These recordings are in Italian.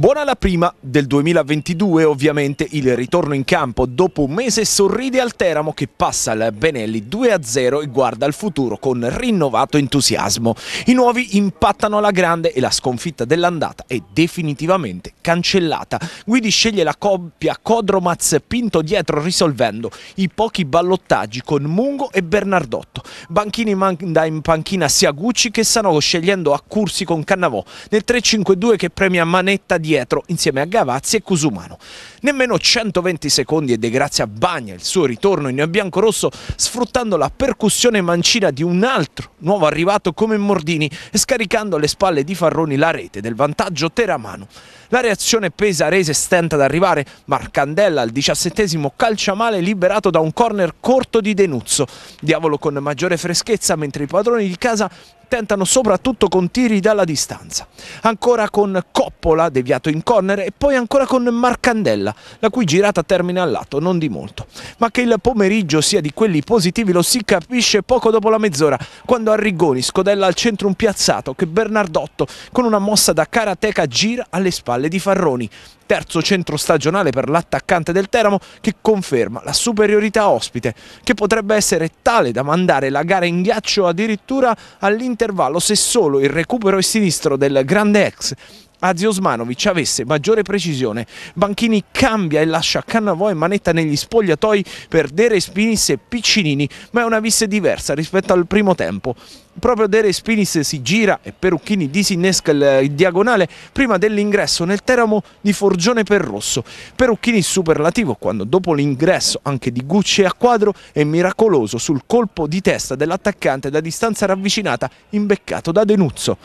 Buona la prima del 2022, ovviamente il ritorno in campo dopo un mese sorride al Teramo che passa al Benelli 2-0 e guarda al futuro con rinnovato entusiasmo. I nuovi impattano alla grande e la sconfitta dell'andata è definitivamente cancellata. Guidi sceglie la coppia Codromaz Pinto dietro risolvendo i pochi ballottaggi con Mungo e Bernardotto. Banchini manda in panchina sia Gucci che Sanò scegliendo a Cursi con Cannavò nel 3-5-2 che premia Manetta di dietro insieme a Gavazzi e Cusumano. Nemmeno 120 secondi e De Grazia bagna il suo ritorno in biancorosso sfruttando la percussione mancina di un altro nuovo arrivato come Mordini e scaricando alle spalle di Farroni la rete del vantaggio teramano. La reazione pesarese stenta ad arrivare, Marcandella al diciassettesimo calciamale liberato da un corner corto di Denuzzo. Diavolo con maggiore freschezza mentre i padroni di casa tentano soprattutto con tiri dalla distanza. Ancora con Coppola, deviato in corner, e poi ancora con Marcandella, la cui girata termina al lato, non di molto. Ma che il pomeriggio sia di quelli positivi lo si capisce poco dopo la mezz'ora, quando Arrigoni scodella al centro un piazzato che Bernardotto, con una mossa da karateka, gira alle spalle di Farroni terzo centro stagionale per l'attaccante del Teramo che conferma la superiorità ospite, che potrebbe essere tale da mandare la gara in ghiaccio addirittura all'intervallo se solo il recupero e sinistro del grande ex Aziosmanovic avesse maggiore precisione. Banchini cambia e lascia Cannavò e Manetta negli spogliatoi per De Respinis e Piccinini, ma è una vista diversa rispetto al primo tempo. Proprio De Respinis si gira e Perucchini disinnesca il diagonale prima dell'ingresso nel teramo di Forgione per Rosso. Perucchini superlativo quando dopo l'ingresso anche di Gucci a quadro è miracoloso sul colpo di testa dell'attaccante da distanza ravvicinata imbeccato da Denuzzo.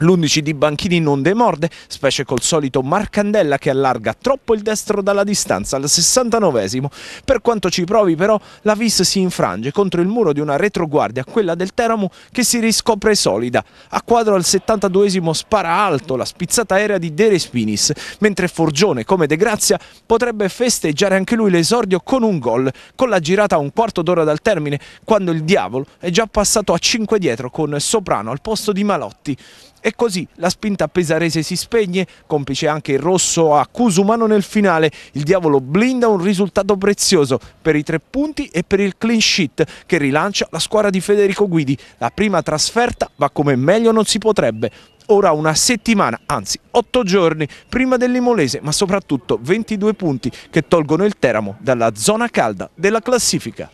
L'11 di Banchini non demorde, specie col solito Marcandella che allarga troppo il destro dalla distanza al 69esimo. Per quanto ci provi però, la Vis si infrange contro il muro di una retroguardia, quella del Teramo, che si riscopre solida. A quadro al 72esimo spara alto la spizzata aerea di De Respinis, mentre Forgione, come De Grazia, potrebbe festeggiare anche lui l'esordio con un gol, con la girata a un quarto d'ora dal termine, quando il diavolo è già passato a 5 dietro con Soprano al posto di Malotti. E e così la spinta pesarese si spegne, complice anche il rosso a Cusumano nel finale, il diavolo blinda un risultato prezioso per i tre punti e per il clean sheet che rilancia la squadra di Federico Guidi, la prima trasferta va come meglio non si potrebbe, ora una settimana, anzi otto giorni prima dell'Imolese, ma soprattutto 22 punti che tolgono il Teramo dalla zona calda della classifica.